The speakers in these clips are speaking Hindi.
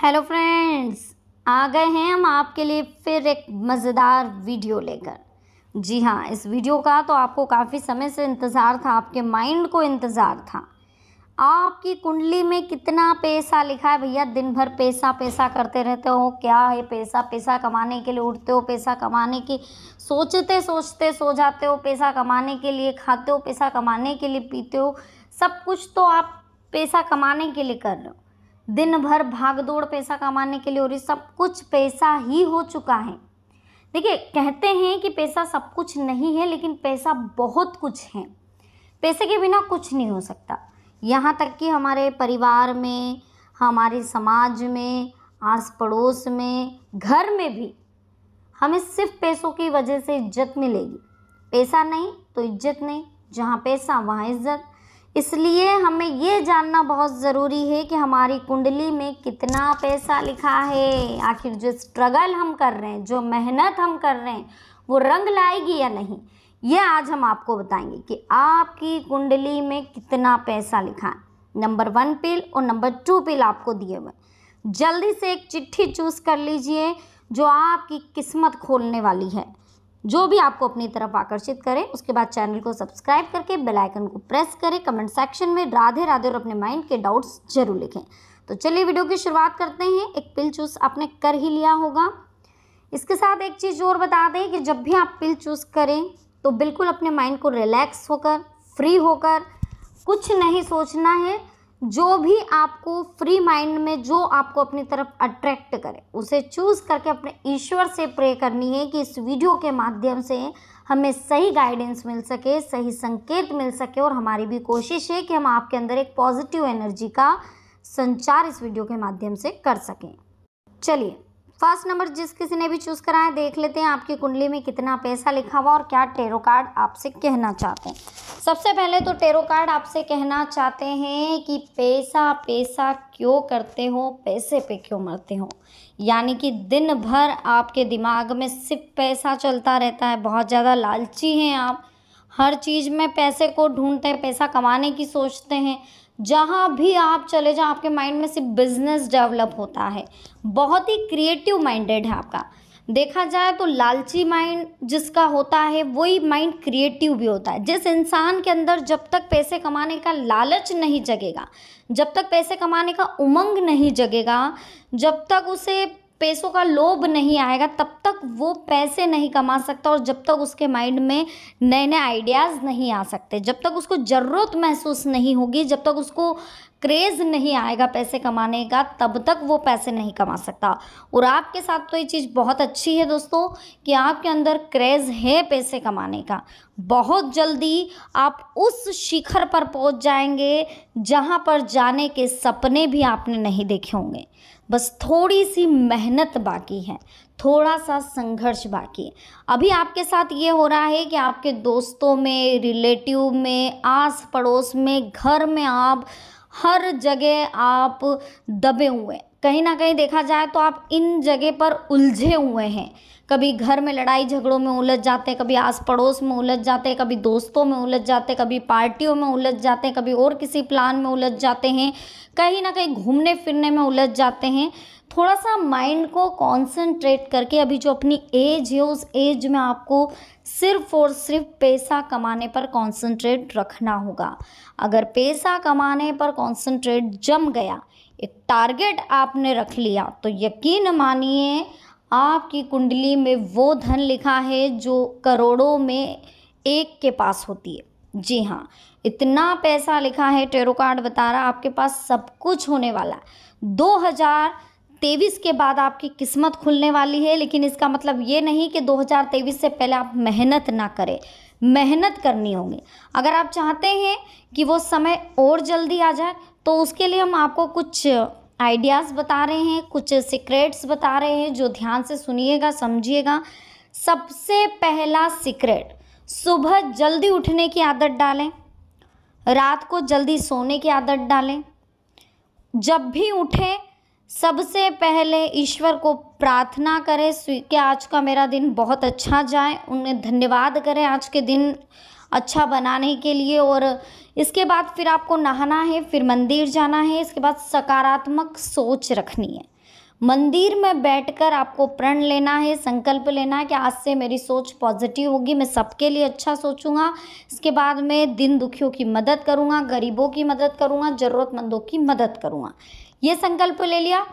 हेलो फ्रेंड्स आ गए हैं हम आपके लिए फिर एक मज़ेदार वीडियो लेकर जी हाँ इस वीडियो का तो आपको काफ़ी समय से इंतज़ार था आपके माइंड को इंतज़ार था आपकी कुंडली में कितना पैसा लिखा है भैया दिन भर पैसा पैसा करते रहते हो क्या है पैसा पैसा कमाने के लिए उठते हो पैसा कमाने की सोचते सोचते सो जाते हो पैसा कमाने के लिए खाते हो पैसा कमाने के लिए पीते हो सब कुछ तो आप पैसा कमाने के लिए कर रहे हो दिन भर भाग दौड़ पैसा कमाने के लिए और ये सब कुछ पैसा ही हो चुका है देखिए कहते हैं कि पैसा सब कुछ नहीं है लेकिन पैसा बहुत कुछ है पैसे के बिना कुछ नहीं हो सकता यहाँ तक कि हमारे परिवार में हमारे समाज में आस पड़ोस में घर में भी हमें सिर्फ पैसों की वजह से इज्जत मिलेगी पैसा नहीं तो इज्जत नहीं जहाँ पैसा वहाँ इज्जत इसलिए हमें ये जानना बहुत ज़रूरी है कि हमारी कुंडली में कितना पैसा लिखा है आखिर जो स्ट्रगल हम कर रहे हैं जो मेहनत हम कर रहे हैं वो रंग लाएगी या नहीं ये आज हम आपको बताएंगे कि आपकी कुंडली में कितना पैसा लिखा है नंबर वन पिल और नंबर टू पिल आपको दिए हुए जल्दी से एक चिट्ठी चूज़ कर लीजिए जो आपकी किस्मत खोलने वाली है जो भी आपको अपनी तरफ आकर्षित करे उसके बाद चैनल को सब्सक्राइब करके बेल आइकन को प्रेस करें कमेंट सेक्शन में राधे राधे और अपने माइंड के डाउट्स जरूर लिखें तो चलिए वीडियो की शुरुआत करते हैं एक पिल चूस आपने कर ही लिया होगा इसके साथ एक चीज़ और बता दें कि जब भी आप पिल चूज़ करें तो बिल्कुल अपने माइंड को रिलैक्स होकर फ्री होकर कुछ नहीं सोचना है जो भी आपको फ्री माइंड में जो आपको अपनी तरफ अट्रैक्ट करे उसे चूज करके अपने ईश्वर से प्रे करनी है कि इस वीडियो के माध्यम से हमें सही गाइडेंस मिल सके सही संकेत मिल सके और हमारी भी कोशिश है कि हम आपके अंदर एक पॉजिटिव एनर्जी का संचार इस वीडियो के माध्यम से कर सकें चलिए फर्स्ट नंबर जिस किसी ने भी चूज़ करा है देख लेते हैं आपकी कुंडली में कितना पैसा लिखा हुआ और क्या टेरो कार्ड आपसे कहना चाहते हैं सबसे पहले तो टेरो कार्ड आपसे कहना चाहते हैं कि पैसा पैसा क्यों करते हो पैसे पे क्यों मरते हो यानी कि दिन भर आपके दिमाग में सिर्फ पैसा चलता रहता है बहुत ज़्यादा लालची हैं आप हर चीज़ में पैसे को ढूंढते हैं पैसा कमाने की सोचते हैं जहाँ भी आप चले जाओ आपके माइंड में सिर्फ बिजनेस डेवलप होता है बहुत ही क्रिएटिव माइंडेड है आपका देखा जाए तो लालची माइंड जिसका होता है वही माइंड क्रिएटिव भी होता है जिस इंसान के अंदर जब तक पैसे कमाने का लालच नहीं जगेगा जब तक पैसे कमाने का उमंग नहीं जगेगा जब तक उसे पैसों का लोभ नहीं आएगा तब तक वो पैसे नहीं कमा सकता और जब तक उसके माइंड में नए नए आइडियाज़ नहीं आ सकते जब तक उसको ज़रूरत महसूस नहीं होगी जब तक उसको क्रेज़ नहीं आएगा पैसे कमाने का तब तक वो पैसे नहीं कमा सकता और आपके साथ तो ये चीज़ बहुत अच्छी है दोस्तों कि आपके अंदर क्रेज़ है पैसे कमाने का बहुत जल्दी आप उस शिखर पर पहुंच जाएंगे जहां पर जाने के सपने भी आपने नहीं देखे होंगे बस थोड़ी सी मेहनत बाकी है थोड़ा सा संघर्ष बाकी है अभी आपके साथ ये हो रहा है कि आपके दोस्तों में रिलेटिव में आस पड़ोस में घर में आप हर जगह आप दबे हुए कहीं ना कहीं देखा जाए तो आप इन जगह पर उलझे हुए हैं कभी घर में लड़ाई झगड़ों में उलझ जाते हैं कभी आस पड़ोस में उलझ जाते हैं कभी दोस्तों में उलझ जाते हैं कभी पार्टियों में उलझ जाते हैं कभी और किसी प्लान में उलझ जाते हैं कहीं ना कहीं घूमने फिरने में उलझ जाते हैं थोड़ा सा माइंड को कॉन्सेंट्रेट करके अभी जो अपनी एज है उस एज में आपको सिर्फ और सिर्फ पैसा कमाने पर कॉन्सेंट्रेट रखना होगा अगर पैसा कमाने पर कॉन्सेंट्रेट जम गया एक टारगेट आपने रख लिया तो यकीन मानिए आपकी कुंडली में वो धन लिखा है जो करोड़ों में एक के पास होती है जी हाँ इतना पैसा लिखा है टेरो कार्ड बता रहा आपके पास सब कुछ होने वाला है दो हज़ार तेईस के बाद आपकी किस्मत खुलने वाली है लेकिन इसका मतलब ये नहीं कि 2023 से पहले आप मेहनत ना करें मेहनत करनी होगी अगर आप चाहते हैं कि वो समय और जल्दी आ जाए तो उसके लिए हम आपको कुछ आइडियाज़ बता रहे हैं कुछ सीक्रेट्स बता रहे हैं जो ध्यान से सुनिएगा समझिएगा सबसे पहला सीक्रेट सुबह जल्दी उठने की आदत डालें रात को जल्दी सोने की आदत डालें जब भी उठे सबसे पहले ईश्वर को प्रार्थना करें कि आज का मेरा दिन बहुत अच्छा जाए उन्हें धन्यवाद करें आज के दिन अच्छा बनाने के लिए और इसके बाद फिर आपको नहाना है फिर मंदिर जाना है इसके बाद सकारात्मक सोच रखनी है मंदिर में बैठकर आपको प्रण लेना है संकल्प लेना है कि आज से मेरी सोच पॉजिटिव होगी मैं सबके लिए अच्छा सोचूंगा इसके बाद मैं दिन दुखियों की मदद करूंगा गरीबों की मदद करूंगा ज़रूरतमंदों की मदद करूंगा ये संकल्प ले लिया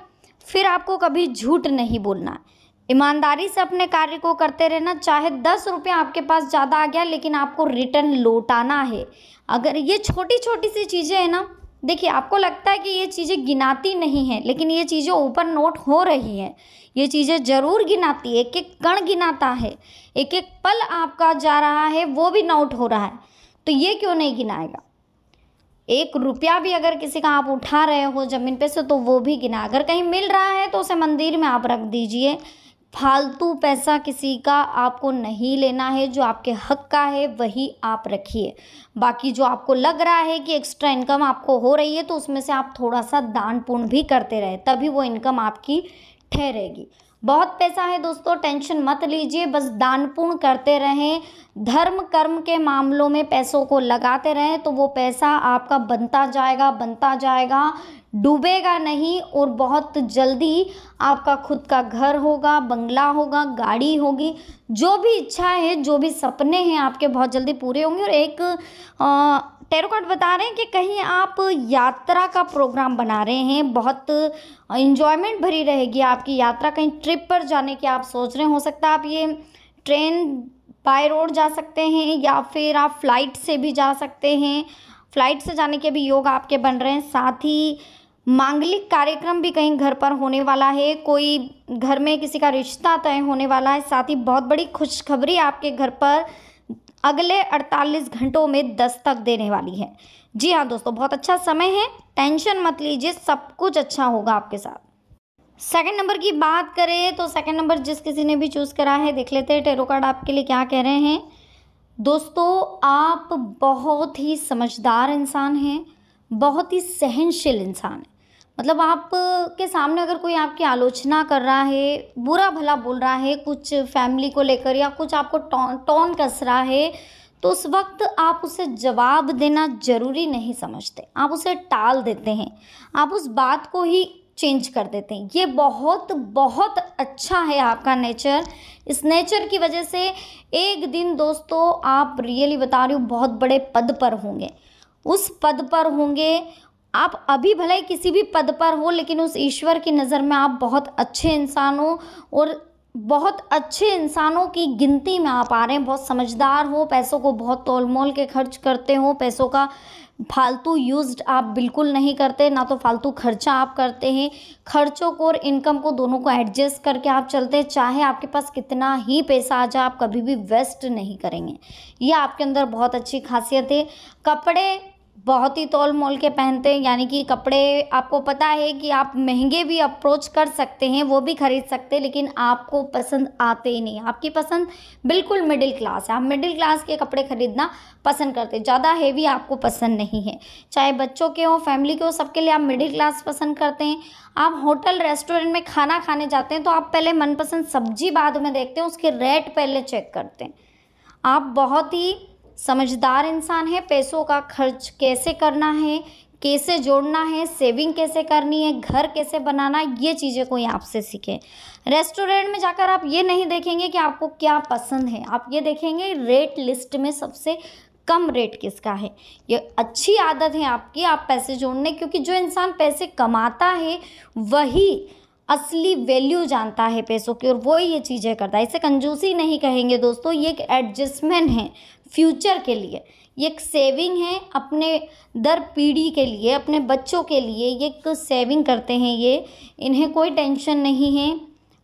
फिर आपको कभी झूठ नहीं बोलना है ईमानदारी से अपने कार्य को करते रहना चाहे दस रुपये आपके पास ज़्यादा आ गया लेकिन आपको रिटर्न लौटाना है अगर ये छोटी छोटी सी चीज़ें हैं ना देखिए आपको लगता है कि ये चीज़ें गिनाती नहीं हैं लेकिन ये चीज़ें ऊपर नोट हो रही हैं ये चीज़ें ज़रूर गिनाती है एक एक कण गिनाता है एक एक पल आपका जा रहा है वो भी नोट हो रहा है तो ये क्यों नहीं गिनाएगा एक रुपया भी अगर किसी का आप उठा रहे हो ज़मीन पे से तो वो भी गिना अगर कहीं मिल रहा है तो उसे मंदिर में आप रख दीजिए फालतू पैसा किसी का आपको नहीं लेना है जो आपके हक का है वही आप रखिए बाकी जो आपको लग रहा है कि एक्स्ट्रा इनकम आपको हो रही है तो उसमें से आप थोड़ा सा दान पुण्य भी करते रहे तभी वो इनकम आपकी ठहरेगी बहुत पैसा है दोस्तों टेंशन मत लीजिए बस दान करते रहें धर्म कर्म के मामलों में पैसों को लगाते रहें तो वो पैसा आपका बनता जाएगा बनता जाएगा डूबेगा नहीं और बहुत जल्दी आपका खुद का घर होगा बंगला होगा गाड़ी होगी जो भी इच्छा है जो भी सपने हैं आपके बहुत जल्दी पूरे होंगे और एक आ, टेरो कार्ड बता रहे हैं कि कहीं आप यात्रा का प्रोग्राम बना रहे हैं बहुत इन्जॉयमेंट भरी रहेगी आपकी यात्रा कहीं ट्रिप पर जाने की आप सोच रहे हो सकता है आप ये ट्रेन बाय रोड जा सकते हैं या फिर आप फ्लाइट से भी जा सकते हैं फ्लाइट से जाने के भी योग आपके बन रहे हैं साथ ही मांगलिक कार्यक्रम भी कहीं घर पर होने वाला है कोई घर में किसी का रिश्ता तय होने वाला है साथ ही बहुत बड़ी खुशखबरी आपके घर पर अगले 48 घंटों में दस्तक देने वाली है जी हाँ दोस्तों बहुत अच्छा समय है टेंशन मत लीजिए सब कुछ अच्छा होगा आपके साथ सेकंड नंबर की बात करें तो सेकंड नंबर जिस किसी ने भी चूज़ करा है देख लेते हैं टेरो कार्ड आपके लिए क्या कह रहे हैं दोस्तों आप बहुत ही समझदार इंसान हैं बहुत ही सहनशील इंसान हैं मतलब आप के सामने अगर कोई आपकी आलोचना कर रहा है बुरा भला बोल रहा है कुछ फैमिली को लेकर या कुछ आपको टोन कस रहा है तो उस वक्त आप उसे जवाब देना ज़रूरी नहीं समझते आप उसे टाल देते हैं आप उस बात को ही चेंज कर देते हैं ये बहुत बहुत अच्छा है आपका नेचर इस नेचर की वजह से एक दिन दोस्तों आप रियली बता रही हूँ बहुत बड़े पद पर होंगे उस पद पर होंगे आप अभी भले ही किसी भी पद पर हो लेकिन उस ईश्वर की नज़र में आप बहुत अच्छे इंसान हो और बहुत अच्छे इंसानों की गिनती में आप आ रहे हैं बहुत समझदार हो पैसों को बहुत तोल मोल के खर्च करते हो पैसों का फालतू यूज्ड आप बिल्कुल नहीं करते ना तो फालतू खर्चा आप करते हैं खर्चों को और इनकम को दोनों को एडजस्ट करके आप चलते हैं चाहे आपके पास कितना ही पैसा आ जाए आप कभी भी वेस्ट नहीं करेंगे ये आपके अंदर बहुत अच्छी खासियत है कपड़े बहुत ही तोल मोल के पहनते हैं यानी कि कपड़े आपको पता है कि आप महंगे भी अप्रोच कर सकते हैं वो भी खरीद सकते हैं लेकिन आपको पसंद आते ही नहीं आपकी पसंद बिल्कुल मिडिल क्लास है आप मिडिल क्लास के कपड़े खरीदना पसंद करते हैं ज़्यादा हैवी आपको पसंद नहीं है चाहे बच्चों के हों फैमिली के हों सबके लिए आप मिडिल क्लास पसंद करते हैं आप होटल रेस्टोरेंट में खाना खाने जाते हैं तो आप पहले मनपसंद सब्जी बाद में देखते हैं उसके रेट पहले चेक करते हैं आप बहुत ही समझदार इंसान है पैसों का खर्च कैसे करना है कैसे जोड़ना है सेविंग कैसे करनी है घर कैसे बनाना ये चीज़ें कोई आपसे सीखे रेस्टोरेंट में जाकर आप ये नहीं देखेंगे कि आपको क्या पसंद है आप ये देखेंगे रेट लिस्ट में सबसे कम रेट किसका है ये अच्छी आदत है आपकी आप पैसे जोड़ने क्योंकि जो इंसान पैसे कमाता है वही असली वैल्यू जानता है पैसों की और वो ये चीज़ें करता है इसे कंजूसी नहीं कहेंगे दोस्तों ये एक एडजस्टमेंट है फ्यूचर के लिए ये एक सेविंग है अपने दर पीढ़ी के लिए अपने बच्चों के लिए ये एक सेविंग करते हैं ये इन्हें कोई टेंशन नहीं है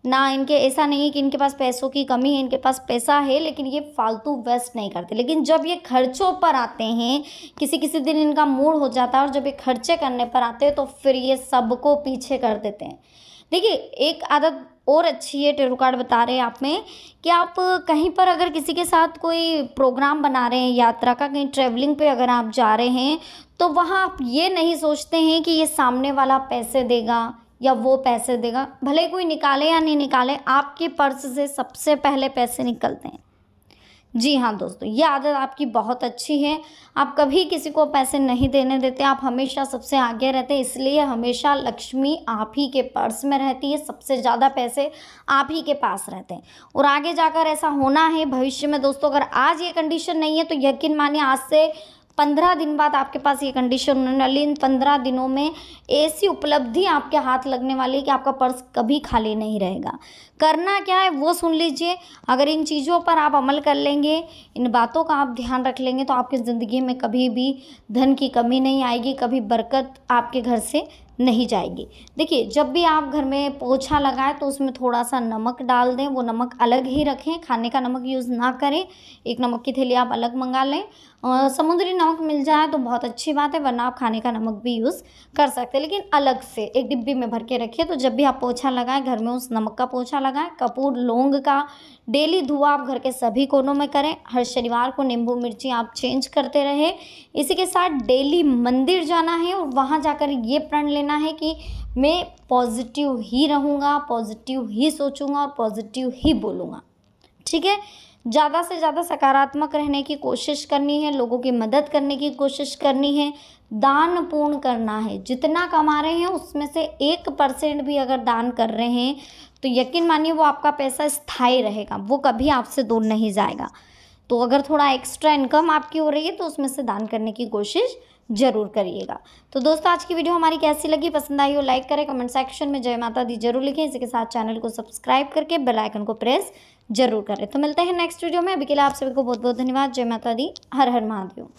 ना इनके ऐसा नहीं है कि इनके पास पैसों की कमी है इनके पास पैसा है लेकिन ये फालतू वेस्ट नहीं करते लेकिन जब ये खर्चों पर आते हैं किसी किसी दिन इनका मूड हो जाता है और जब ये खर्चे करने पर आते हैं तो फिर ये सबको पीछे कर देते हैं देखिए एक आदत और अच्छी है टेरो कार्ड बता रहे हैं आप में कि आप कहीं पर अगर किसी के साथ कोई प्रोग्राम बना रहे हैं यात्रा का कहीं ट्रैवलिंग पे अगर आप जा रहे हैं तो वहाँ आप ये नहीं सोचते हैं कि ये सामने वाला पैसे देगा या वो पैसे देगा भले कोई निकाले या नहीं निकाले आपके पर्स से सबसे पहले पैसे निकलते हैं जी हाँ दोस्तों ये आदत आपकी बहुत अच्छी है आप कभी किसी को पैसे नहीं देने देते आप हमेशा सबसे आगे रहते हैं इसलिए हमेशा लक्ष्मी आप ही के पर्स में रहती है सबसे ज़्यादा पैसे आप ही के पास रहते हैं और आगे जाकर ऐसा होना है भविष्य में दोस्तों अगर आज ये कंडीशन नहीं है तो यकीन मानिए आज से पंद्रह दिन बाद आपके पास ये कंडीशन होने वाली इन पंद्रह दिनों में ऐसी उपलब्धि आपके हाथ लगने वाली है कि आपका पर्स कभी खाली नहीं रहेगा करना क्या है वो सुन लीजिए अगर इन चीज़ों पर आप अमल कर लेंगे इन बातों का आप ध्यान रख लेंगे तो आपकी ज़िंदगी में कभी भी धन की कमी नहीं आएगी कभी बरकत आपके घर से नहीं जाएगी देखिए जब भी आप घर में पोछा लगाएं तो उसमें थोड़ा सा नमक डाल दें वो नमक अलग ही रखें खाने का नमक यूज़ ना करें एक नमक की थैली आप अलग मंगा लें समुद्री नमक मिल जाए तो बहुत अच्छी बात है वरना आप खाने का नमक भी यूज़ कर सकते हैं लेकिन अलग से एक डिब्बी में भर के रखिए तो जब भी आप पोछा लगाएं घर में उस नमक का पोछा लगाएं कपूर लौंग का डेली धुआं आप घर के सभी कोनों में करें हर शनिवार को नींबू मिर्ची आप चेंज करते रहें इसी के साथ डेली मंदिर जाना है और वहाँ जाकर ये प्रण लेना है कि मैं पॉजिटिव ही रहूँगा पॉजिटिव ही सोचूंगा और पॉजिटिव ही बोलूँगा ठीक है ज़्यादा से ज़्यादा सकारात्मक रहने की कोशिश करनी है लोगों की मदद करने की कोशिश करनी है दान पूर्ण करना है जितना कमा रहे हैं उसमें से एक परसेंट भी अगर दान कर रहे हैं तो यकीन मानिए वो आपका पैसा स्थायी रहेगा वो कभी आपसे दूर नहीं जाएगा तो अगर थोड़ा एक्स्ट्रा इनकम आपकी हो रही है तो उसमें से दान करने की कोशिश जरूर करिएगा तो दोस्तों आज की वीडियो हमारी कैसी लगी पसंद आई हो लाइक करें कमेंट सेक्शन में जय माता दी जरूर लिखें इसके साथ चैनल को सब्सक्राइब करके बेल आइकन को प्रेस जरूर करें तो मिलते हैं नेक्स्ट वीडियो में अभी के लिए आप सभी को बहुत बहुत धन्यवाद जय माता दी हर हर महादेव